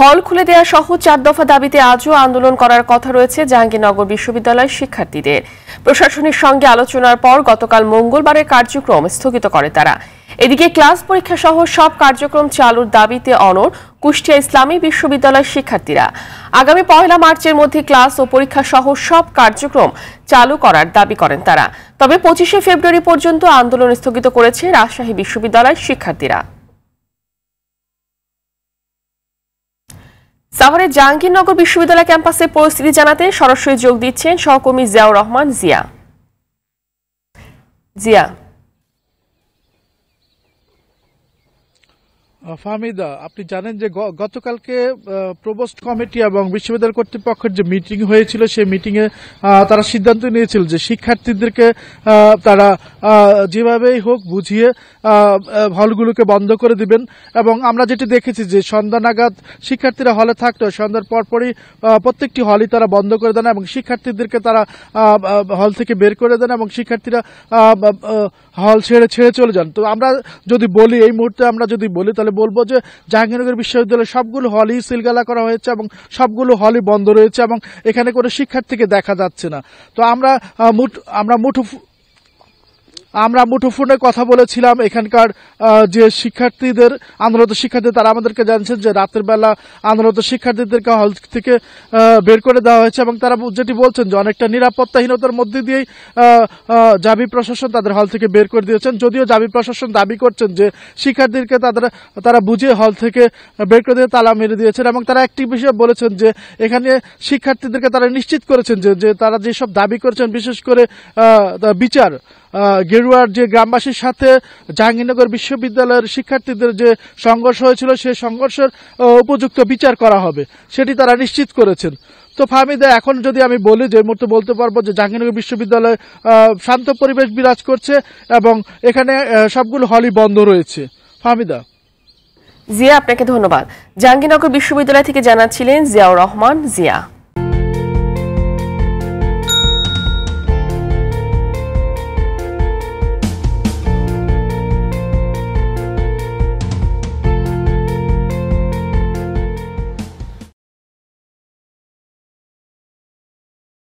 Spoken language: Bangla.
হল খুলে দেয়া সহ চার দফা দাবিতে আজও আন্দোলন করার কথা রয়েছে জাহাঙ্গীরনগর বিশ্ববিদ্যালয়ের শিক্ষার্থীদের প্রশাসনের সঙ্গে আলোচনার পর গতকাল মঙ্গলবারের কার্যক্রম স্থগিত করে তারা এদিকে ক্লাস পরীক্ষা সহ সব কার্যক্রম চালুর দাবিতে অনর কুষ্টিয়া ইসলামী বিশ্ববিদ্যালয়ের শিক্ষার্থীরা আগামী পয়লা মার্চের মধ্যে ক্লাস ও পরীক্ষা সহ সব কার্যক্রম চালু করার দাবি করেন তারা তবে পঁচিশে ফেব্রুয়ারি পর্যন্ত আন্দোলন স্থগিত করেছে রাজশাহী বিশ্ববিদ্যালয়ের শিক্ষার্থীরা সাভারের জাহাঙ্গীরনগর বিশ্ববিদ্যালয় ক্যাম্পাসে পরিস্থিতি জানাতে সরাসরি যোগ দিচ্ছেন সহকর্মী জিয়াউর রহমান জিয়া জিয়া ফাহমিদা আপনি জানেন যে গতকালকে প্রবোস্ট কমিটি এবং বিশ্ববিদ্যালয় কর্তৃপক্ষের যে মিটিং হয়েছিল সেই মিটিংয়ে তারা সিদ্ধান্ত নিয়েছিল যে শিক্ষার্থীদেরকে তারা যেভাবেই হোক বুঝিয়ে হলগুলোকে বন্ধ করে দিবেন এবং আমরা যেটি দেখেছি যে সন্ধ্যা নাগাদ শিক্ষার্থীরা হলে থাকতো সন্ধ্যার পরপরই প্রত্যেকটি হলই তারা বন্ধ করে দেন এবং শিক্ষার্থীদেরকে তারা হল থেকে বের করে দেন এবং শিক্ষার্থীরা হল ছেড়ে ছেড়ে চলে যান তো আমরা যদি বলি এই মুহূর্তে আমরা যদি বলি তাহলে বলবো যে জাহাঙ্গীরনগর বিশ্ববিদ্যালয়ের সবগুলো হলই সিলগালা করা হয়েছে এবং সবগুলো হলই বন্ধ রয়েছে এবং এখানে কোনো শিক্ষার্থীকে দেখা যাচ্ছে না তো আমরা আমরা মুঠো আমরা মুঠোফোনে কথা বলেছিলাম এখানকার যে শিক্ষার্থীদের আন্দোলত শিক্ষার্থীদের তারা আমাদেরকে জানছেন যে রাতের বেলা আন্দোলনত শিক্ষার্থীদেরকে হল থেকে বের করে দেওয়া হয়েছে এবং তারা যেটি বলছেন যে অনেকটা নিরাপত্তাহীনতার মধ্যে দিয়েই জাবি প্রশাসন তাদের হল থেকে বের করে দিয়েছেন যদিও জাবি প্রশাসন দাবি করছেন যে শিক্ষার্থীদেরকে তাদের তারা বুঝিয়ে হল থেকে বের করে দিয়ে তালা মেরে দিয়েছেন এবং তারা একটি বিষয়ে বলেছেন যে এখানে শিক্ষার্থীদেরকে তারা নিশ্চিত করেছেন যে তারা যেসব দাবি করেছেন বিশেষ করে বিচার গেরুয়ার যে গ্রামবাসীর সাথে জাহাঙ্গীরনগর বিশ্ববিদ্যালয়ের শিক্ষার্থীদের যে সংঘর্ষ হয়েছিল সেই সংঘর্ষের উপযুক্ত বিচার করা হবে সেটি তারা নিশ্চিত করেছেন তো ফাহমিদা এখন যদি আমি বলি যে মুহূর্তে বলতে পারবো যে জাহাঙ্গীরনগর বিশ্ববিদ্যালয় শান্ত পরিবেশ বিরাজ করছে এবং এখানে সবগুলো হলই বন্ধ রয়েছে ফাহমিদা জিয়া আপনাকে ধন্যবাদ জাহাঙ্গীরনগর বিশ্ববিদ্যালয় থেকে জানাচ্ছিলেন জিয়াউর রহমান জিয়া